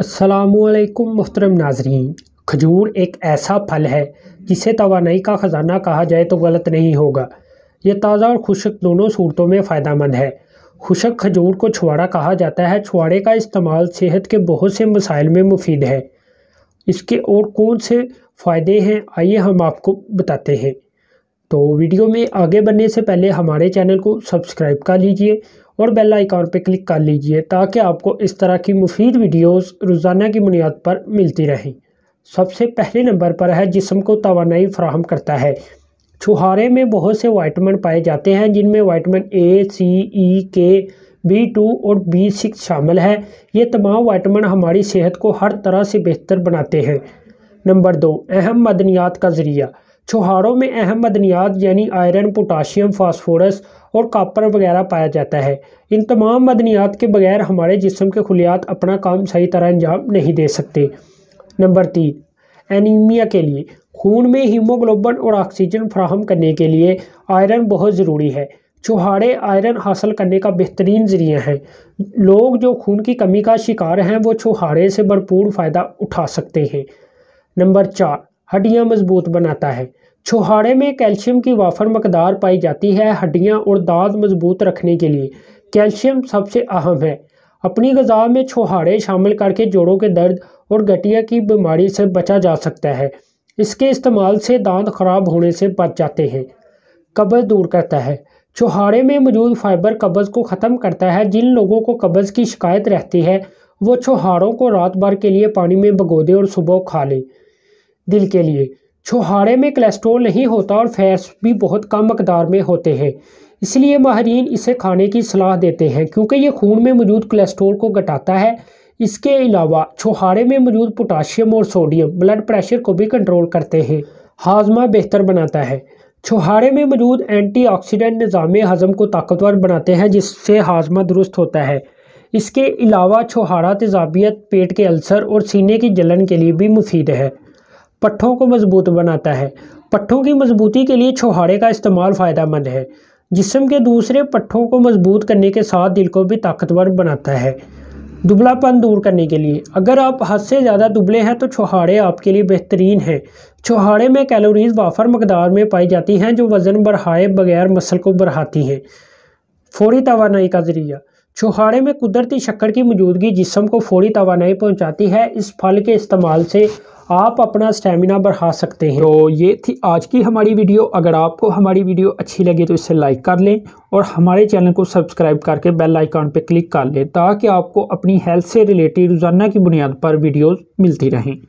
असलकुम मोहतरम नाजरीन खजूर एक ऐसा फल है जिसे तोानाई का ख़जाना कहा जाए तो गलत नहीं होगा ये ताज़ा और खुशक दोनों सूरतों में फ़ायदा मंद है खुशक खजूर को छुआड़ा कहा जाता है छुआड़े का इस्तेमाल सेहत के बहुत से मसाइल में मुफीद है इसके और कौन से फ़ायदे हैं आइए हम आपको बताते हैं तो वीडियो में आगे बढ़ने से पहले हमारे चैनल को सब्सक्राइब कर लीजिए और बेल आइकॉन पर क्लिक कर लीजिए ताकि आपको इस तरह की मुफीद वीडियोस रोज़ाना की बुनियाद पर मिलती रहें सबसे पहले नंबर पर है जिसम को तोानाई फ्राहम करता है छुहारे में बहुत से वाइटमिन पाए जाते हैं जिनमें वाइटमिन ए C E K B two और बी सिक्स शामिल है ये तमाम वाइटमिन हमारी सेहत को हर तरह से बेहतर बनाते हैं नंबर दो अहम मदनियात का ज़रिया छुहाड़ों में अहम मदनियात यानी आयरन पोटाशियम फास्फोरस और कापर वगैरह पाया जाता है इन तमाम मदनियात के बगैर हमारे जिसम के खुलियात अपना काम सही तरह अंजाम नहीं दे सकते नंबर तीन एनीमिया के लिए खून में हीमोग्लोबन और ऑक्सीजन फ्राहम करने के लिए आयरन बहुत ज़रूरी है चुहाड़े आयरन हासिल करने का बेहतरीन ज़रिया हैं लोग जो खून की कमी का शिकार हैं वो चुहाड़े से भरपूर फ़ायदा उठा सकते हैं नंबर चार हड्डियां मजबूत बनाता है छुहाड़े में कैल्शियम की वाफर मकदार पाई जाती है हड्डियां और दांत मजबूत रखने के लिए कैल्शियम सबसे अहम है अपनी गजा में छुहाड़े शामिल करके जोड़ों के दर्द और गठिया की बीमारी से बचा जा सकता है इसके इस्तेमाल से दांत खराब होने से बच जाते हैं कब्ज़ दूर करता है छुहाड़े में मौजूद फाइबर कब्ज़ को ख़त्म करता है जिन लोगों को कब्ज़ की शिकायत रहती है वो छुहाड़ों को रात भर के लिए पानी में भगो दें और सुबह खा लें दिल के लिए छुहाड़े में कोलेस्ट्रोल नहीं होता और फैट्स भी बहुत कम मकदार में होते हैं इसलिए माहरीन इसे खाने की सलाह देते हैं क्योंकि ये खून में मौजूद कोलेस्ट्रोल को घटाता है इसके अलावा छुहाड़े में मौजूद पोटाशियम और सोडियम ब्लड प्रेशर को भी कंट्रोल करते हैं हाजमा बेहतर बनाता है छुहाड़े में मौजूद एंटीऑक्सीडेंट निज़ाम हज़म को ताकतवर बनाते हैं जिससे हाजमा दुरुस्त होता है इसके अलावा छुहाड़ा तेजाबियत पेट के अल्सर और सीने की जलन के लिए भी मुफीद है पट्ठों को मजबूत बनाता है पट्ठों की मजबूती के लिए छोहाड़े का इस्तेमाल फ़ायदेमंद है जिसम के दूसरे पट्ठों को मजबूत करने के साथ दिल को भी ताकतवर बनाता है दुबलापन दूर करने के लिए अगर आप हद से ज़्यादा दुबले हैं तो छोहाड़े आपके लिए बेहतरीन हैं छोहाड़े में कैलोरीज वाफर मकदार में पाई जाती हैं जो वज़न बढ़ाए बगैर मसल को बढ़ाती हैं फौरी तोानाई का ज़रिया छुहाड़े में कुदरती शक्कर की मौजूदगी जिसम को फौरी तोानाई पहुँचाती है इस फल के इस्तेमाल से आप अपना स्टेमिना बढ़ा सकते हैं तो ये थी आज की हमारी वीडियो अगर आपको हमारी वीडियो अच्छी लगी तो इसे लाइक कर लें और हमारे चैनल को सब्सक्राइब करके बेल आइकॉन पर क्लिक कर लें ताकि आपको अपनी हेल्थ से रिलेटेड रोज़ाना की बुनियाद पर वीडियोज़ मिलती रहें